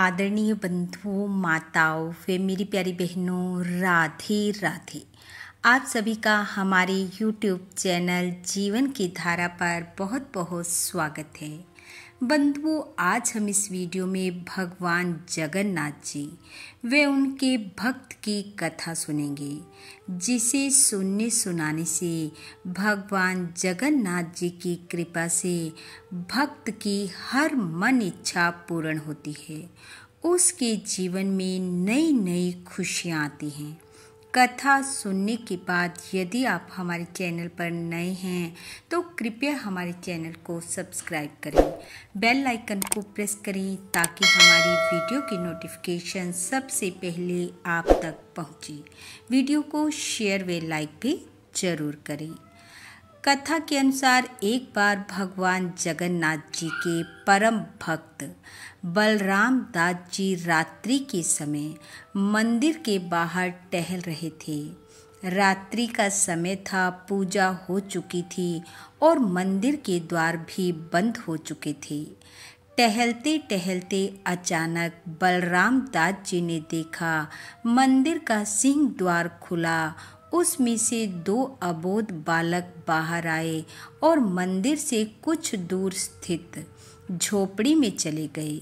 आदरणीय बंधुओं माताओं वे मेरी प्यारी बहनों राधे राधे आप सभी का हमारे YouTube चैनल जीवन की धारा पर बहुत बहुत स्वागत है बंधुओं आज हम इस वीडियो में भगवान जगन्नाथ जी वे उनके भक्त की कथा सुनेंगे जिसे सुनने सुनाने से भगवान जगन्नाथ जी की कृपा से भक्त की हर मन इच्छा पूर्ण होती है उसके जीवन में नई नई खुशियाँ आती हैं कथा सुनने के बाद यदि आप हमारे चैनल पर नए हैं तो कृपया हमारे चैनल को सब्सक्राइब करें बेल आइकन को प्रेस करें ताकि हमारी वीडियो की नोटिफिकेशन सबसे पहले आप तक पहुंचे। वीडियो को शेयर व लाइक भी जरूर करें कथा के अनुसार एक बार भगवान जगन्नाथ जी के परम भक्त बलराम दास जी रात्रि के समय मंदिर के बाहर टहल रहे थे रात्रि का समय था पूजा हो चुकी थी और मंदिर के द्वार भी बंद हो चुके थे टहलते टहलते अचानक बलराम दास जी ने देखा मंदिर का सिंह द्वार खुला उसमें से दो अबोध बालक बाहर आए और मंदिर से कुछ दूर स्थित झोपड़ी में चले गए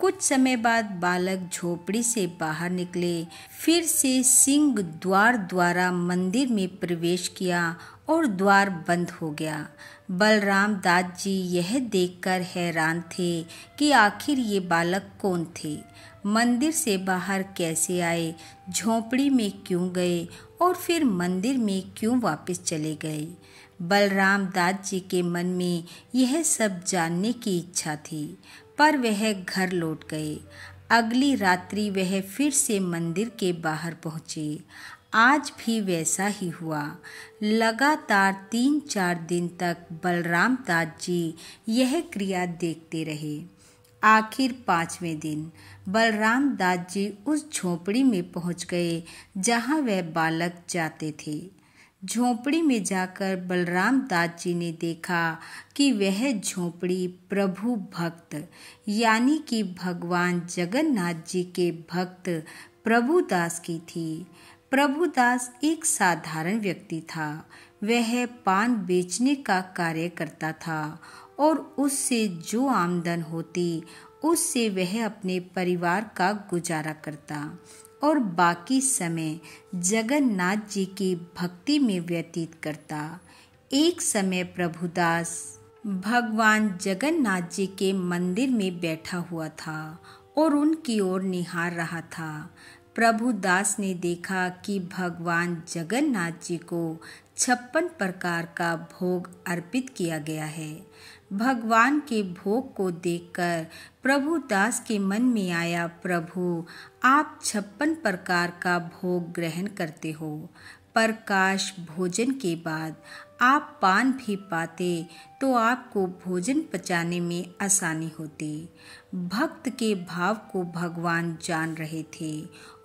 कुछ समय बाद बालक झोपड़ी से बाहर निकले फिर से सिंह द्वार द्वारा मंदिर में प्रवेश किया और द्वार बंद हो गया बलराम दास जी यह देखकर हैरान थे कि आखिर ये बालक कौन थे मंदिर से बाहर कैसे आए झोपड़ी में क्यों गए और फिर मंदिर में क्यों वापस चले गए बलराम दास जी के मन में यह सब जानने की इच्छा थी पर वह घर लौट गए अगली रात्रि वह फिर से मंदिर के बाहर पहुँचे आज भी वैसा ही हुआ लगातार तीन चार दिन तक बलराम दास जी यह क्रिया देखते रहे आखिर पाँचवें दिन बलराम दास जी उस झोपड़ी में पहुंच गए जहां वह बालक जाते थे झोपड़ी में जाकर बलराम दास जी ने देखा कि वह झोपड़ी प्रभु भक्त यानी कि भगवान जगन्नाथ जी के भक्त प्रभुदास की थी प्रभुदास एक साधारण व्यक्ति था वह पान बेचने का कार्य करता था और उससे जो आमदन होती उससे वह अपने परिवार का गुजारा करता और बाकी समय जगन्नाथ जी की भक्ति में व्यतीत करता एक समय प्रभुदास भगवान जगन्नाथ जी के मंदिर में बैठा हुआ था और उनकी ओर निहार रहा था प्रभुदास ने देखा कि भगवान जगन्नाथ जी को छप्पन प्रकार का भोग अर्पित किया गया है भगवान के भोग को देखकर प्रभु दास के मन में आया प्रभु आप छप्पन प्रकार का भोग ग्रहण करते हो प्रकाश भोजन के बाद आप पान भी पाते तो आपको भोजन पचाने में आसानी होती भक्त के भाव को भगवान जान रहे थे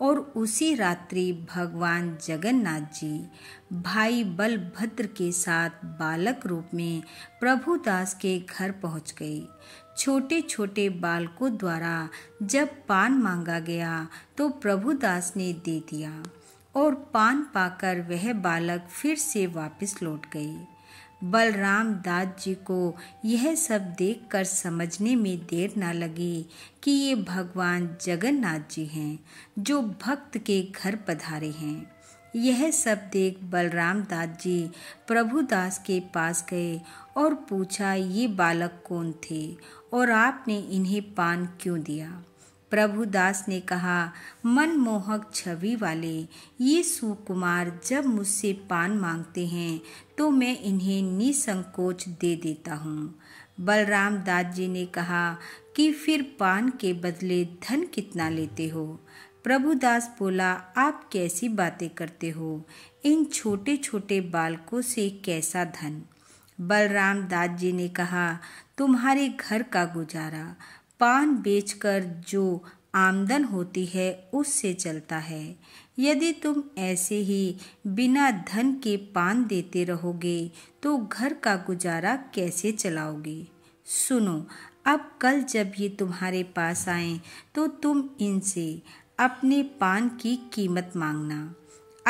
और उसी रात्रि भगवान जगन्नाथ जी भाई बलभद्र के साथ बालक रूप में प्रभुदास के घर पहुंच गए छोटे छोटे बालकों द्वारा जब पान मांगा गया तो प्रभुदास ने दे दिया और पान पाकर वह बालक फिर से वापस लौट गई बलराम दास जी को यह सब देखकर समझने में देर ना लगी कि ये भगवान जगन्नाथ जी हैं जो भक्त के घर पधारे हैं यह सब देख बलराम दास जी प्रभुदास के पास गए और पूछा ये बालक कौन थे और आपने इन्हें पान क्यों दिया प्रभुदास ने कहा मनमोहक छवि वाले ये सुकुमार जब मुझसे पान मांगते हैं तो मैं इन्हें निसंकोच दे देता हूँ बलराम दास जी ने कहा कि फिर पान के बदले धन कितना लेते हो प्रभुदास बोला आप कैसी बातें करते हो इन छोटे छोटे बालकों से कैसा धन बलराम दास जी ने कहा तुम्हारे घर का गुजारा पान बेचकर जो आमदन होती है उससे चलता है यदि तुम ऐसे ही बिना धन के पान देते रहोगे तो घर का गुजारा कैसे चलाओगे सुनो अब कल जब ये तुम्हारे पास आए तो तुम इनसे अपने पान की कीमत मांगना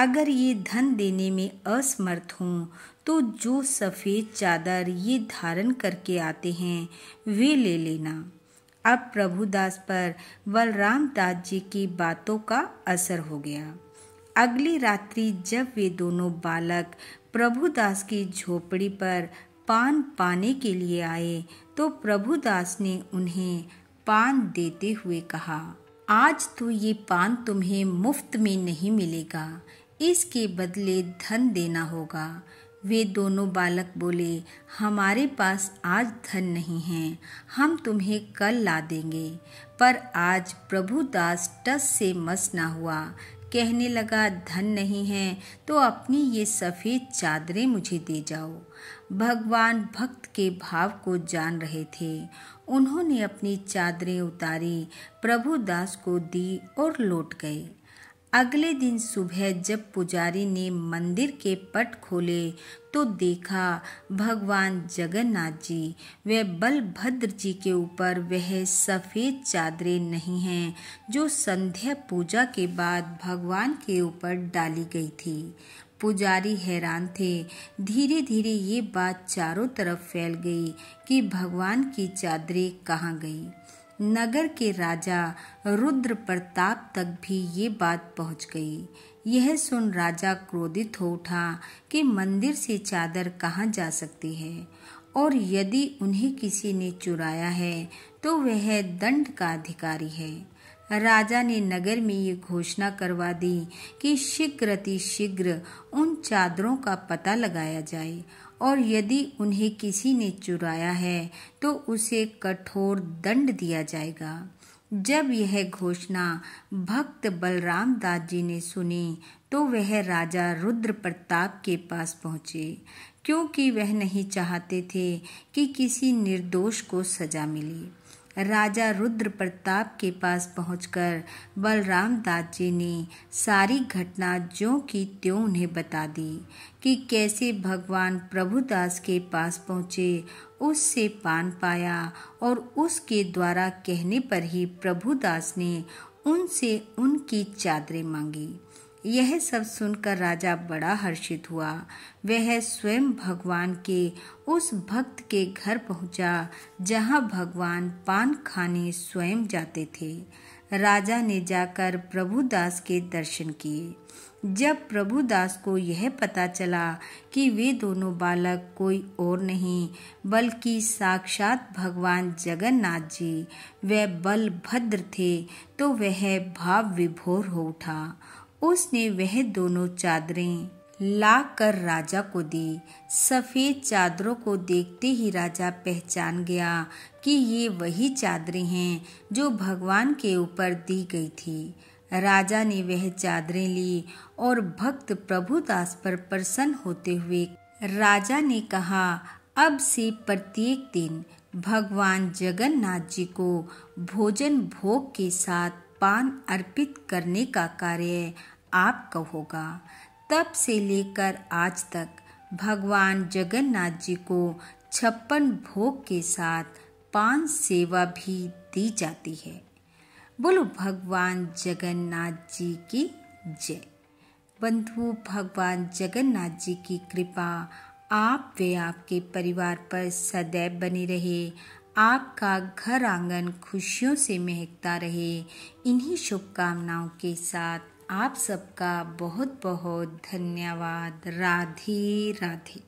अगर ये धन देने में असमर्थ हों तो जो सफ़ेद चादर ये धारण करके आते हैं वे ले लेना अब प्रभुदास पर बलराम दास जी की बातों का असर हो गया अगली रात्रि जब वे दोनों बालक प्रभुदास की झोपड़ी पर पान पाने के लिए आए तो प्रभुदास ने उन्हें पान देते हुए कहा आज तो ये पान तुम्हें मुफ्त में नहीं मिलेगा इसके बदले धन देना होगा वे दोनों बालक बोले हमारे पास आज धन नहीं है हम तुम्हें कल ला देंगे पर आज प्रभुदास टस से मस ना हुआ कहने लगा धन नहीं है तो अपनी ये सफ़ेद चादरें मुझे दे जाओ भगवान भक्त के भाव को जान रहे थे उन्होंने अपनी चादरें उतारी प्रभुदास को दी और लौट गए अगले दिन सुबह जब पुजारी ने मंदिर के पट खोले तो देखा भगवान जगन्नाथ जी व बलभद्र जी के ऊपर वह सफ़ेद चादरें नहीं हैं जो संध्या पूजा के बाद भगवान के ऊपर डाली गई थी पुजारी हैरान थे धीरे धीरे ये बात चारों तरफ फैल गई कि भगवान की चादरें कहाँ गई नगर के राजा रुद्र प्रताप तक भी ये बात पहुंच गई यह सुन राजा क्रोधित हो उठा कि मंदिर से चादर कहाँ जा सकती है और यदि उन्हें किसी ने चुराया है तो वह दंड का अधिकारी है राजा ने नगर में ये घोषणा करवा दी कि शीघ्र शीघ्र उन चादरों का पता लगाया जाए और यदि उन्हें किसी ने चुराया है तो उसे कठोर दंड दिया जाएगा जब यह घोषणा भक्त बलराम दास जी ने सुनी तो वह राजा रुद्र प्रताप के पास पहुँचे क्योंकि वह नहीं चाहते थे कि किसी निर्दोष को सजा मिली राजा रुद्र प्रताप के पास पहुंचकर बलराम दास जी ने सारी घटना जो की त्यों उन्हें बता दी कि कैसे भगवान प्रभुदास के पास पहुंचे उससे पान पाया और उसके द्वारा कहने पर ही प्रभुदास ने उनसे उनकी चादरें मांगी यह सब सुनकर राजा बड़ा हर्षित हुआ वह स्वयं भगवान के उस भक्त के घर पहुंचा जहां भगवान पान खाने स्वयं जाते थे राजा ने जाकर प्रभुदास के दर्शन किए जब प्रभुदास को यह पता चला कि वे दोनों बालक कोई और नहीं बल्कि साक्षात भगवान जगन्नाथ जी वे बलभद्र थे तो वह भाव विभोर हो उठा उसने वह दोनों चादरें ला कर राजा को दी सफ़ेद चादरों को देखते ही राजा पहचान गया कि ये वही चादरें हैं जो भगवान के ऊपर दी गई थी राजा ने वह चादरें ली और भक्त प्रभुदास पर प्रसन्न होते हुए राजा ने कहा अब से प्रत्येक दिन भगवान जगन्नाथ जी को भोजन भोग के साथ पान अर्पित करने का कार्य आप कहोगा तब से लेकर आज तक भगवान जगन्नाथ जी को छप्पन भोग के साथ पांच सेवा भी दी जाती है बोलो भगवान जगन्नाथ जी की जय बंधु भगवान जगन्नाथ जी की कृपा आप वे आपके परिवार पर सदैव बनी रहे आपका घर आंगन खुशियों से महकता रहे इन्हीं शुभकामनाओं के साथ आप सबका बहुत बहुत धन्यवाद राधे राधे